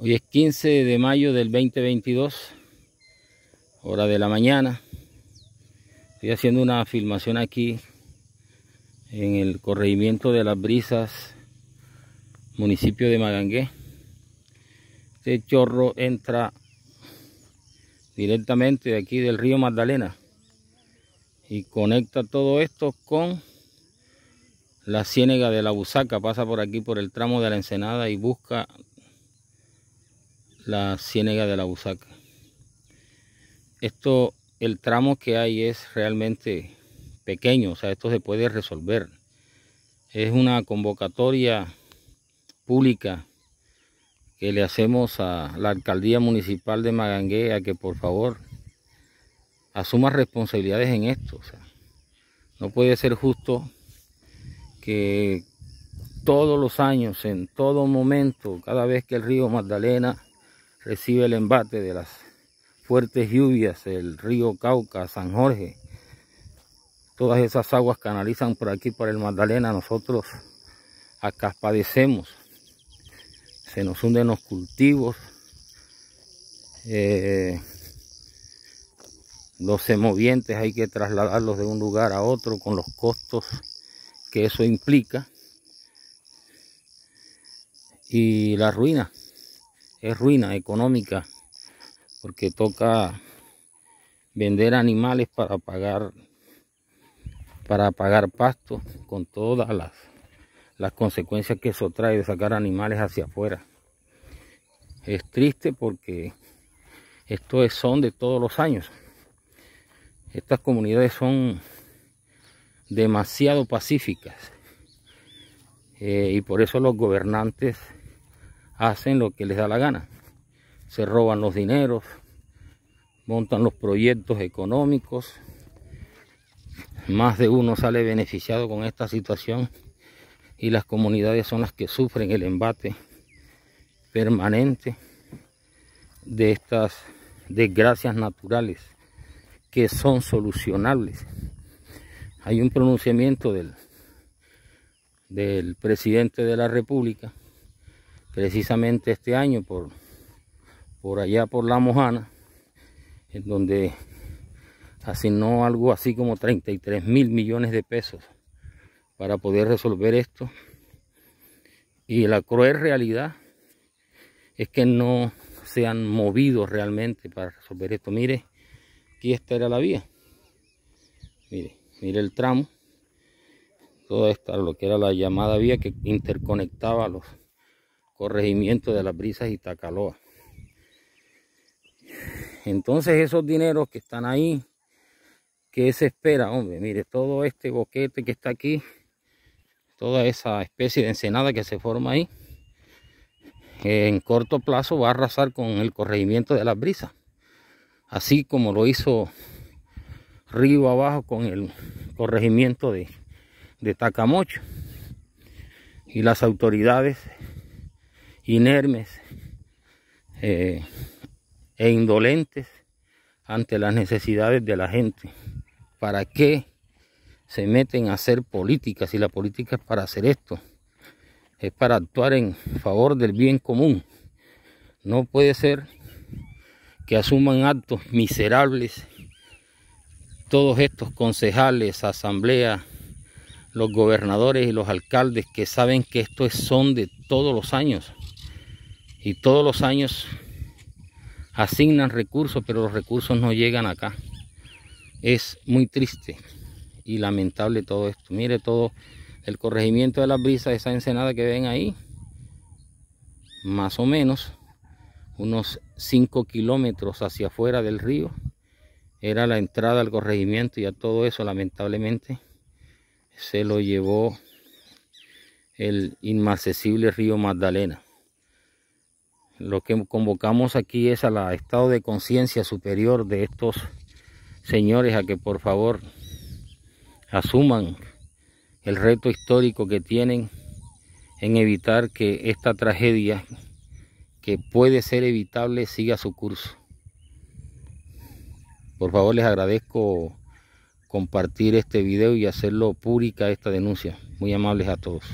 Hoy es 15 de mayo del 2022, hora de la mañana. Estoy haciendo una filmación aquí en el corregimiento de las brisas, municipio de Magangué. Este chorro entra directamente de aquí del río Magdalena y conecta todo esto con la ciénega de la Busaca, pasa por aquí por el tramo de la Ensenada y busca la ciénaga de la Busaca. Esto, el tramo que hay es realmente pequeño, o sea, esto se puede resolver. Es una convocatoria pública que le hacemos a la alcaldía municipal de Magangué a que por favor asuma responsabilidades en esto. no puede ser justo que todos los años, en todo momento, cada vez que el río Magdalena recibe el embate de las fuertes lluvias, el río Cauca, San Jorge. Todas esas aguas canalizan por aquí, por el Magdalena. Nosotros acá padecemos. Se nos hunden los cultivos. Eh, los semovientes hay que trasladarlos de un lugar a otro con los costos que eso implica. Y la ruina es ruina económica porque toca vender animales para pagar para pagar pasto con todas las, las consecuencias que eso trae de sacar animales hacia afuera es triste porque esto es, son de todos los años estas comunidades son demasiado pacíficas eh, y por eso los gobernantes hacen lo que les da la gana. Se roban los dineros, montan los proyectos económicos. Más de uno sale beneficiado con esta situación y las comunidades son las que sufren el embate permanente de estas desgracias naturales que son solucionables. Hay un pronunciamiento del, del presidente de la República precisamente este año por, por allá por La Mojana, en donde asignó algo así como 33 mil millones de pesos para poder resolver esto. Y la cruel realidad es que no se han movido realmente para resolver esto. Mire, aquí esta era la vía. Mire, mire el tramo. Toda esta, lo que era la llamada vía que interconectaba los, corregimiento de las brisas y Tacaloa. Entonces esos dineros que están ahí, que se espera? Hombre, mire, todo este boquete que está aquí, toda esa especie de ensenada que se forma ahí, en corto plazo va a arrasar con el corregimiento de las brisas. Así como lo hizo río abajo con el corregimiento de, de Tacamocho. Y las autoridades inermes eh, e indolentes ante las necesidades de la gente. ¿Para qué se meten a hacer políticas? Si la política es para hacer esto, es para actuar en favor del bien común. No puede ser que asuman actos miserables todos estos concejales, asambleas, los gobernadores y los alcaldes que saben que esto son de todos los años y todos los años asignan recursos, pero los recursos no llegan acá. Es muy triste y lamentable todo esto. Mire todo el corregimiento de las brisas, esa ensenada que ven ahí, más o menos unos 5 kilómetros hacia afuera del río, era la entrada al corregimiento y a todo eso lamentablemente se lo llevó el inaccesible río Magdalena. Lo que convocamos aquí es al estado de conciencia superior de estos señores a que por favor asuman el reto histórico que tienen en evitar que esta tragedia que puede ser evitable siga su curso. Por favor les agradezco compartir este video y hacerlo pública esta denuncia. Muy amables a todos.